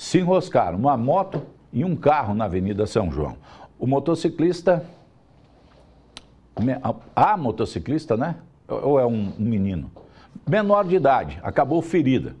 se enroscaram uma moto e um carro na Avenida São João. O motociclista. A motociclista, né? Ou é um menino? Menor de idade, acabou ferida.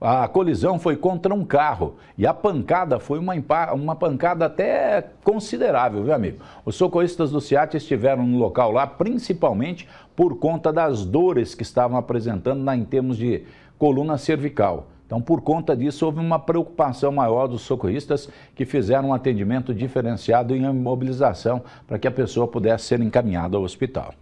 A colisão foi contra um carro e a pancada foi uma, uma pancada até considerável, viu, amigo? Os socorristas do SEAT estiveram no local lá principalmente por conta das dores que estavam apresentando na, em termos de coluna cervical. Então, por conta disso, houve uma preocupação maior dos socorristas que fizeram um atendimento diferenciado em imobilização para que a pessoa pudesse ser encaminhada ao hospital.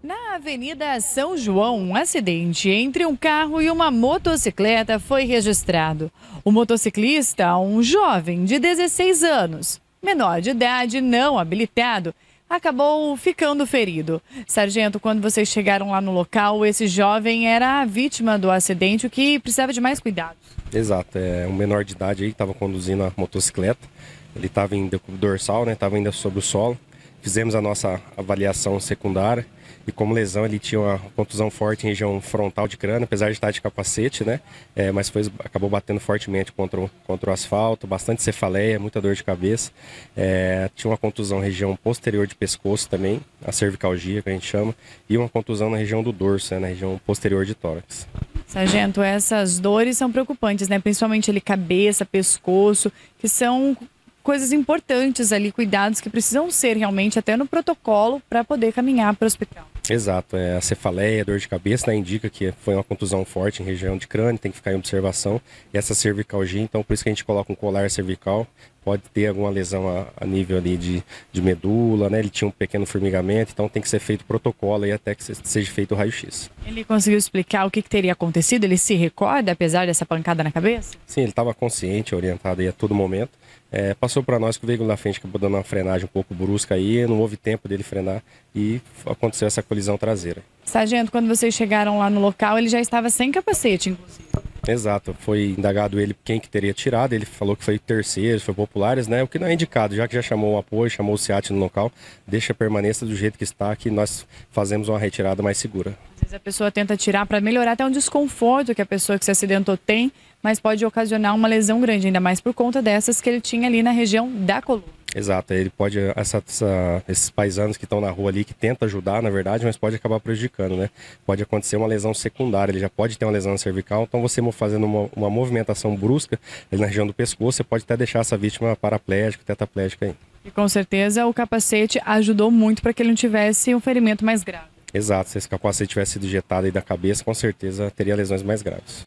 Na Avenida São João, um acidente entre um carro e uma motocicleta foi registrado. O motociclista, um jovem de 16 anos, menor de idade não habilitado, acabou ficando ferido. Sargento, quando vocês chegaram lá no local, esse jovem era a vítima do acidente, o que precisava de mais cuidado. Exato, é um menor de idade aí que estava conduzindo a motocicleta. Ele estava em dorsal, né? Estava ainda sobre o solo. Fizemos a nossa avaliação secundária e como lesão ele tinha uma contusão forte em região frontal de crânio, apesar de estar de capacete, né? É, mas foi, acabou batendo fortemente contra o, contra o asfalto, bastante cefaleia, muita dor de cabeça. É, tinha uma contusão na região posterior de pescoço também, a cervicalgia que a gente chama, e uma contusão na região do dorso, né? na região posterior de tórax. Sargento, essas dores são preocupantes, né? Principalmente ele cabeça, pescoço, que são coisas importantes ali, cuidados que precisam ser realmente até no protocolo para poder caminhar para o hospital. Exato, é, a cefaleia, dor de cabeça, né, indica que foi uma contusão forte em região de crânio, tem que ficar em observação. E essa cervicalgia, então por isso que a gente coloca um colar cervical, pode ter alguma lesão a, a, nível ali de, de medula, né? Ele tinha um pequeno formigamento, então tem que ser feito protocolo aí até que seja feito o raio-x. Ele conseguiu explicar o que, que, teria acontecido? Ele se recorda, apesar dessa pancada na cabeça? Sim, ele estava consciente, orientado aí a todo momento. É, passou para nós que o veículo da frente acabou dando uma frenagem um pouco brusca aí, não houve tempo dele frenar e aconteceu essa colisão traseira. Sargento, quando vocês chegaram lá no local, ele já estava sem capacete, inclusive. Exato. Foi indagado ele quem que teria tirado. Ele falou que foi terceiros, foi populares, né? O que não é indicado, já que já chamou o apoio, chamou o SEAT no local, deixa permaneça do jeito que está, que nós fazemos uma retirada mais segura. Às vezes a pessoa tenta tirar para melhorar até um desconforto que a pessoa que se acidentou tem, mas pode ocasionar uma lesão grande, ainda mais por conta dessas que ele tinha ali na região da coluna. Exato, ele pode, essa, essa, esses paisanos que estão na rua ali, que tenta ajudar, na verdade, mas pode acabar prejudicando, né? Pode acontecer uma lesão secundária, ele já pode ter uma lesão cervical, então você fazendo uma, uma movimentação brusca ali na região do pescoço, você pode até deixar essa vítima paraplégica, tetraplégica aí. E com certeza o capacete ajudou muito para que ele não tivesse um ferimento mais grave. Exato, se esse capacete tivesse sido injetado aí da cabeça, com certeza teria lesões mais graves.